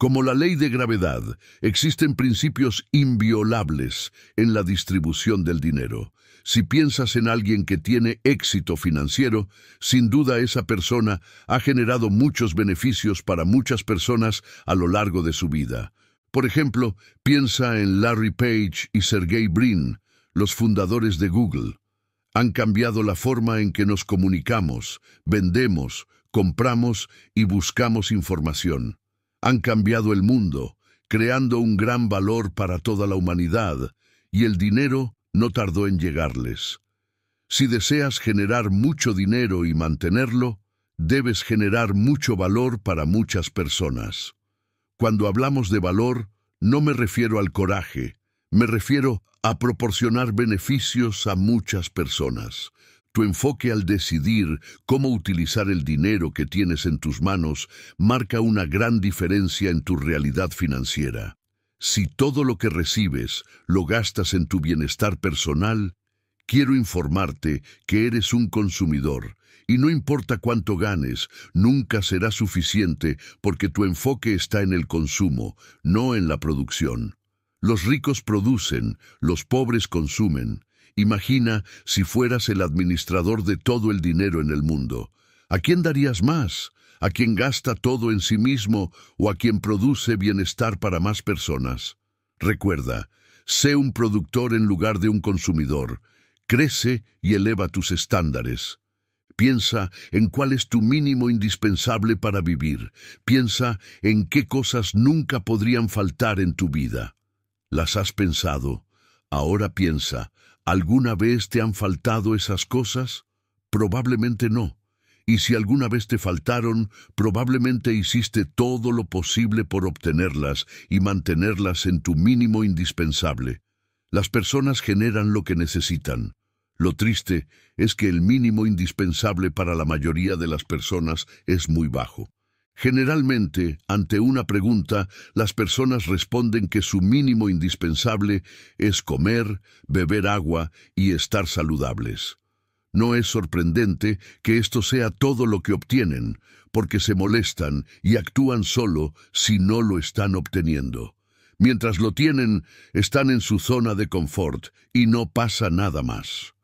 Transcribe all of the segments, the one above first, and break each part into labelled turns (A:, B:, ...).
A: Como la ley de gravedad, existen principios inviolables en la distribución del dinero. Si piensas en alguien que tiene éxito financiero, sin duda esa persona ha generado muchos beneficios para muchas personas a lo largo de su vida. Por ejemplo, piensa en Larry Page y Sergey Brin, los fundadores de Google. Han cambiado la forma en que nos comunicamos, vendemos, compramos y buscamos información han cambiado el mundo, creando un gran valor para toda la humanidad, y el dinero no tardó en llegarles. Si deseas generar mucho dinero y mantenerlo, debes generar mucho valor para muchas personas. Cuando hablamos de valor, no me refiero al coraje, me refiero a proporcionar beneficios a muchas personas. Tu enfoque al decidir cómo utilizar el dinero que tienes en tus manos marca una gran diferencia en tu realidad financiera. Si todo lo que recibes lo gastas en tu bienestar personal, quiero informarte que eres un consumidor y no importa cuánto ganes, nunca será suficiente porque tu enfoque está en el consumo, no en la producción. Los ricos producen, los pobres consumen. Imagina si fueras el administrador de todo el dinero en el mundo. ¿A quién darías más? ¿A quien gasta todo en sí mismo o a quien produce bienestar para más personas? Recuerda, sé un productor en lugar de un consumidor. Crece y eleva tus estándares. Piensa en cuál es tu mínimo indispensable para vivir. Piensa en qué cosas nunca podrían faltar en tu vida. ¿Las has pensado? Ahora piensa, ¿Alguna vez te han faltado esas cosas? Probablemente no. Y si alguna vez te faltaron, probablemente hiciste todo lo posible por obtenerlas y mantenerlas en tu mínimo indispensable. Las personas generan lo que necesitan. Lo triste es que el mínimo indispensable para la mayoría de las personas es muy bajo. Generalmente, ante una pregunta, las personas responden que su mínimo indispensable es comer, beber agua y estar saludables. No es sorprendente que esto sea todo lo que obtienen, porque se molestan y actúan solo si no lo están obteniendo. Mientras lo tienen, están en su zona de confort y no pasa nada más.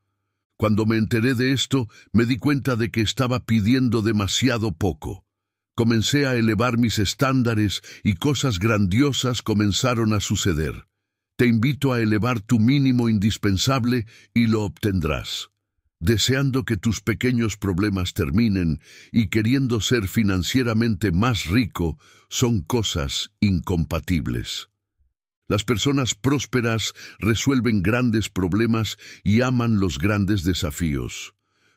A: Cuando me enteré de esto, me di cuenta de que estaba pidiendo demasiado poco Comencé a elevar mis estándares y cosas grandiosas comenzaron a suceder. Te invito a elevar tu mínimo indispensable y lo obtendrás. Deseando que tus pequeños problemas terminen y queriendo ser financieramente más rico son cosas incompatibles. Las personas prósperas resuelven grandes problemas y aman los grandes desafíos.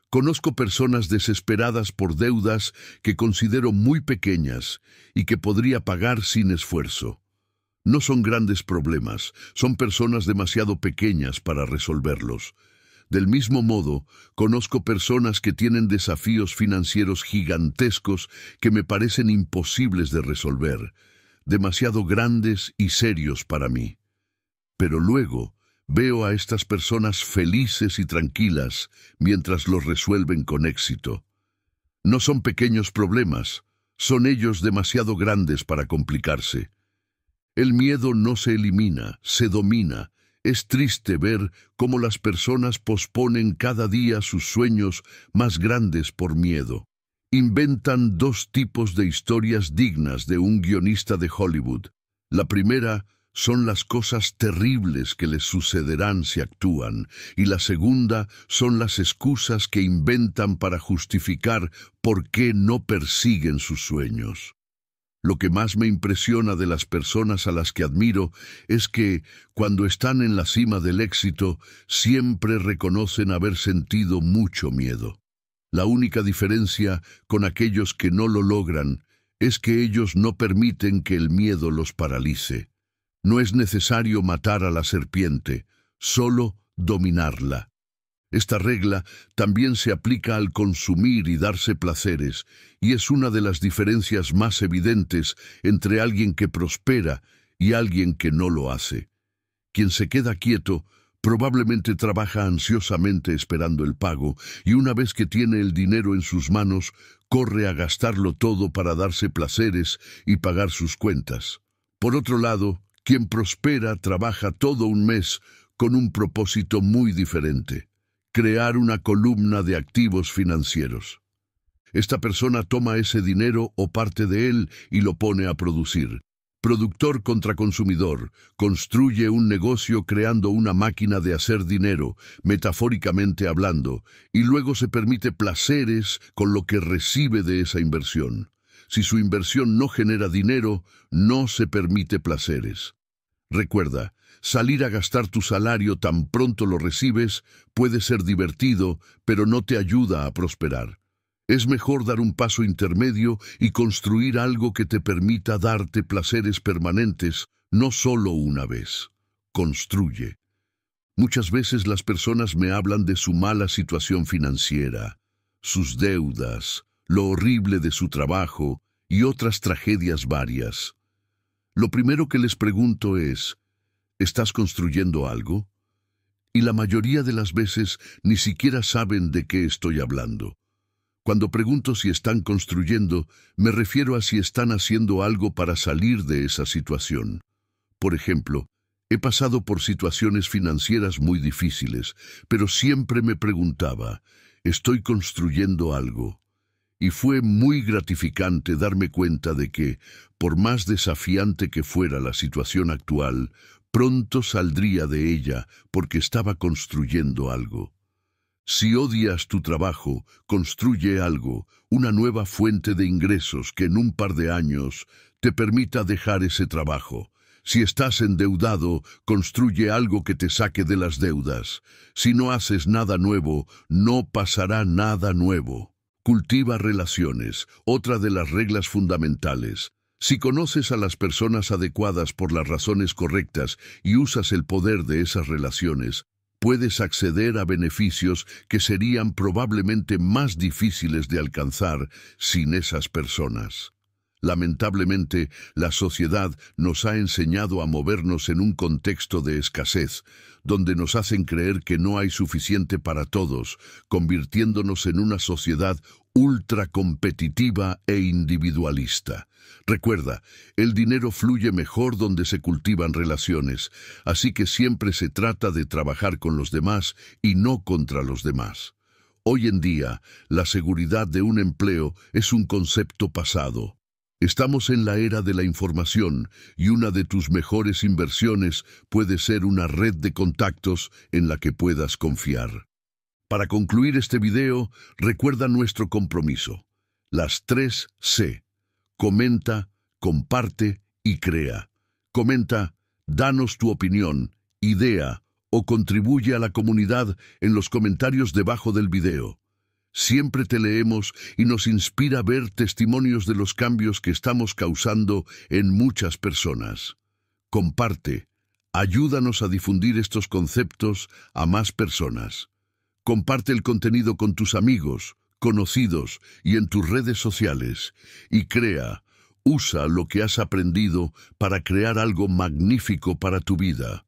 A: Conozco personas desesperadas por deudas que considero muy pequeñas y que podría pagar sin esfuerzo. No son grandes problemas, son personas demasiado pequeñas para resolverlos. Del mismo modo, conozco personas que tienen desafíos financieros gigantescos que me parecen imposibles de resolver, demasiado grandes y serios para mí. Pero luego, Veo a estas personas felices y tranquilas mientras los resuelven con éxito. No son pequeños problemas, son ellos demasiado grandes para complicarse. El miedo no se elimina, se domina. Es triste ver cómo las personas posponen cada día sus sueños más grandes por miedo. Inventan dos tipos de historias dignas de un guionista de Hollywood. La primera, son las cosas terribles que les sucederán si actúan, y la segunda son las excusas que inventan para justificar por qué no persiguen sus sueños. Lo que más me impresiona de las personas a las que admiro es que, cuando están en la cima del éxito, siempre reconocen haber sentido mucho miedo. La única diferencia con aquellos que no lo logran es que ellos no permiten que el miedo los paralice. No es necesario matar a la serpiente, solo dominarla. Esta regla también se aplica al consumir y darse placeres, y es una de las diferencias más evidentes entre alguien que prospera y alguien que no lo hace. Quien se queda quieto probablemente trabaja ansiosamente esperando el pago, y una vez que tiene el dinero en sus manos, corre a gastarlo todo para darse placeres y pagar sus cuentas. Por otro lado, quien prospera trabaja todo un mes con un propósito muy diferente, crear una columna de activos financieros. Esta persona toma ese dinero o parte de él y lo pone a producir. Productor contra consumidor, construye un negocio creando una máquina de hacer dinero, metafóricamente hablando, y luego se permite placeres con lo que recibe de esa inversión. Si su inversión no genera dinero, no se permite placeres. Recuerda, salir a gastar tu salario tan pronto lo recibes puede ser divertido, pero no te ayuda a prosperar. Es mejor dar un paso intermedio y construir algo que te permita darte placeres permanentes, no solo una vez. Construye. Muchas veces las personas me hablan de su mala situación financiera, sus deudas, lo horrible de su trabajo y otras tragedias varias. Lo primero que les pregunto es, ¿estás construyendo algo? Y la mayoría de las veces ni siquiera saben de qué estoy hablando. Cuando pregunto si están construyendo, me refiero a si están haciendo algo para salir de esa situación. Por ejemplo, he pasado por situaciones financieras muy difíciles, pero siempre me preguntaba, ¿estoy construyendo algo? y fue muy gratificante darme cuenta de que, por más desafiante que fuera la situación actual, pronto saldría de ella porque estaba construyendo algo. Si odias tu trabajo, construye algo, una nueva fuente de ingresos que en un par de años te permita dejar ese trabajo. Si estás endeudado, construye algo que te saque de las deudas. Si no haces nada nuevo, no pasará nada nuevo. Cultiva relaciones, otra de las reglas fundamentales. Si conoces a las personas adecuadas por las razones correctas y usas el poder de esas relaciones, puedes acceder a beneficios que serían probablemente más difíciles de alcanzar sin esas personas. Lamentablemente, la sociedad nos ha enseñado a movernos en un contexto de escasez, donde nos hacen creer que no hay suficiente para todos, convirtiéndonos en una sociedad competitiva e individualista. Recuerda, el dinero fluye mejor donde se cultivan relaciones, así que siempre se trata de trabajar con los demás y no contra los demás. Hoy en día, la seguridad de un empleo es un concepto pasado Estamos en la era de la información y una de tus mejores inversiones puede ser una red de contactos en la que puedas confiar. Para concluir este video, recuerda nuestro compromiso. Las tres C. Comenta, comparte y crea. Comenta, danos tu opinión, idea o contribuye a la comunidad en los comentarios debajo del video. Siempre te leemos y nos inspira ver testimonios de los cambios que estamos causando en muchas personas. Comparte, ayúdanos a difundir estos conceptos a más personas. Comparte el contenido con tus amigos, conocidos y en tus redes sociales y crea, usa lo que has aprendido para crear algo magnífico para tu vida.